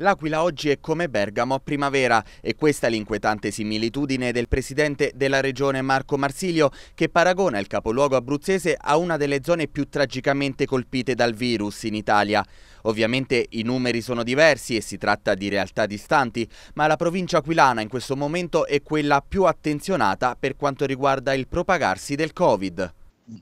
L'Aquila oggi è come Bergamo a primavera e questa è l'inquietante similitudine del presidente della regione Marco Marsilio che paragona il capoluogo abruzzese a una delle zone più tragicamente colpite dal virus in Italia. Ovviamente i numeri sono diversi e si tratta di realtà distanti, ma la provincia aquilana in questo momento è quella più attenzionata per quanto riguarda il propagarsi del Covid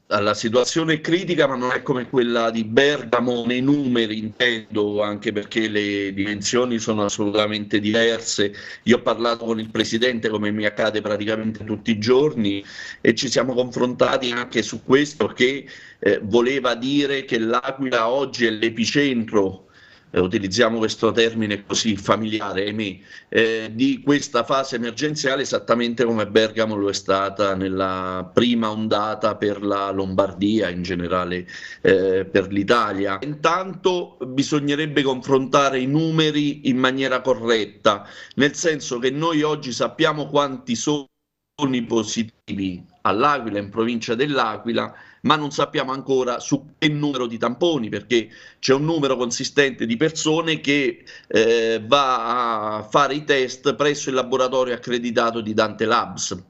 alla situazione critica, ma non è come quella di Bergamo nei numeri, intendo, anche perché le dimensioni sono assolutamente diverse. Io ho parlato con il presidente, come mi accade praticamente tutti i giorni, e ci siamo confrontati anche su questo che eh, voleva dire che l'Aquila oggi è l'epicentro eh, utilizziamo questo termine così familiare, ahimè, eh, di questa fase emergenziale esattamente come Bergamo lo è stata nella prima ondata per la Lombardia, in generale eh, per l'Italia. Intanto bisognerebbe confrontare i numeri in maniera corretta, nel senso che noi oggi sappiamo quanti sono i positivi all'Aquila, in provincia dell'Aquila, ma non sappiamo ancora su che numero di tamponi, perché c'è un numero consistente di persone che eh, va a fare i test presso il laboratorio accreditato di Dante Labs.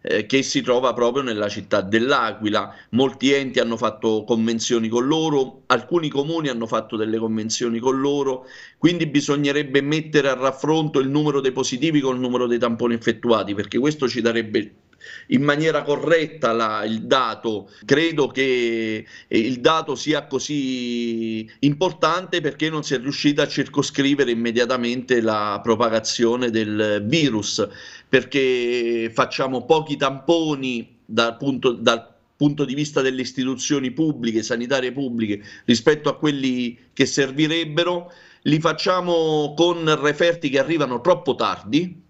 Eh, che si trova proprio nella città dell'Aquila. Molti enti hanno fatto convenzioni con loro, alcuni comuni hanno fatto delle convenzioni con loro, quindi bisognerebbe mettere a raffronto il numero dei positivi con il numero dei tamponi effettuati, perché questo ci darebbe in maniera corretta la, il dato. Credo che eh, il dato sia così importante perché non si è riuscita a circoscrivere immediatamente la propagazione del virus, perché facciamo pochi tamponi dal punto, dal punto di vista delle istituzioni pubbliche, sanitarie pubbliche, rispetto a quelli che servirebbero, li facciamo con referti che arrivano troppo tardi,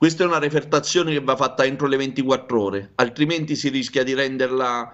questa è una refertazione che va fatta entro le 24 ore, altrimenti si rischia di renderla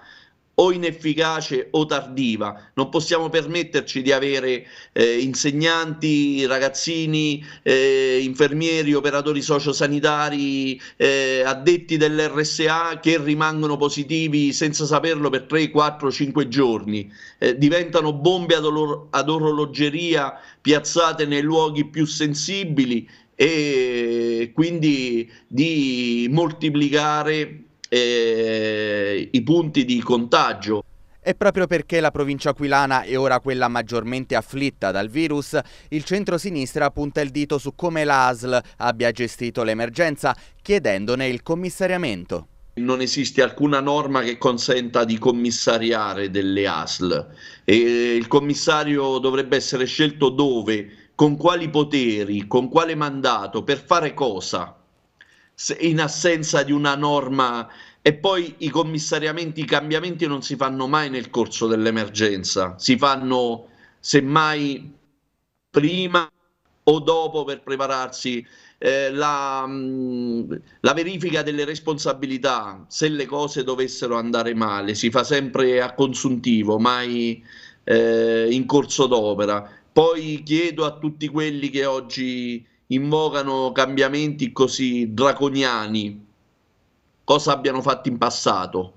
o inefficace o tardiva. Non possiamo permetterci di avere eh, insegnanti, ragazzini, eh, infermieri, operatori sociosanitari, eh, addetti dell'RSA che rimangono positivi senza saperlo per 3, 4, 5 giorni. Eh, diventano bombe ad, or- ad orologeria piazzate nei luoghi più sensibili e quindi di moltiplicare eh, i punti di contagio. E proprio perché la provincia aquilana è ora quella maggiormente afflitta dal virus, il centro-sinistra punta il dito su come l'ASL abbia gestito l'emergenza, chiedendone il commissariamento. Non esiste alcuna norma che consenta di commissariare delle ASL. E il commissario dovrebbe essere scelto dove con quali poteri, con quale mandato, per fare cosa, in assenza di una norma. E poi i commissariamenti, i cambiamenti non si fanno mai nel corso dell'emergenza, si fanno semmai prima o dopo per prepararsi. Eh, la, mm, la, verifica delle responsabilità, se le cose dovessero andare male, si fa sempre a consuntivo, mai eh, in corso d'opera. Poi chiedo a tutti quelli che oggi invocano cambiamenti così draconiani cosa abbiano fatto in passato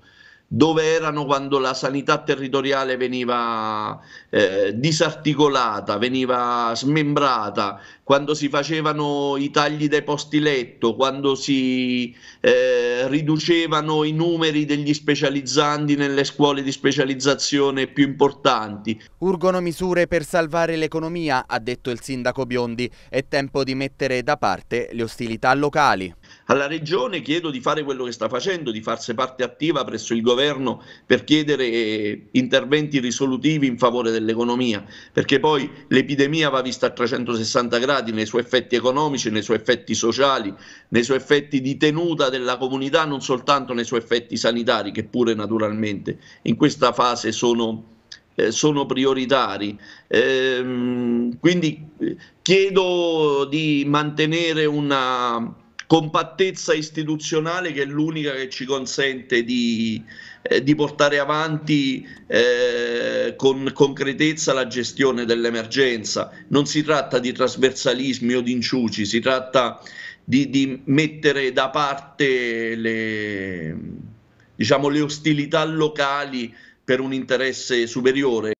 dove erano quando la sanità territoriale veniva eh, disarticolata, veniva smembrata, quando si facevano i tagli dei posti letto, quando si eh, riducevano i numeri degli specializzanti nelle scuole di specializzazione più importanti. Urgono misure per salvare l'economia, ha detto il sindaco Biondi, è tempo di mettere da parte le ostilità locali. Alla Regione chiedo di fare quello che sta facendo, di farsi parte attiva presso il governo per chiedere eh, interventi risolutivi in favore dell'economia, perché poi l'epidemia va vista a 360 gradi nei suoi effetti economici, nei suoi effetti sociali, nei suoi effetti di tenuta della comunità, non soltanto nei suoi effetti sanitari, che pure naturalmente in questa fase sono eh, sono prioritari. Ehm, quindi eh, chiedo di mantenere una, compattezza istituzionale che è l'unica che ci consente di, eh, di portare avanti eh, con concretezza la gestione dell'emergenza. Non si tratta di trasversalismi o di inciuci, si tratta di, di mettere da parte le, diciamo, le ostilità locali per un interesse superiore.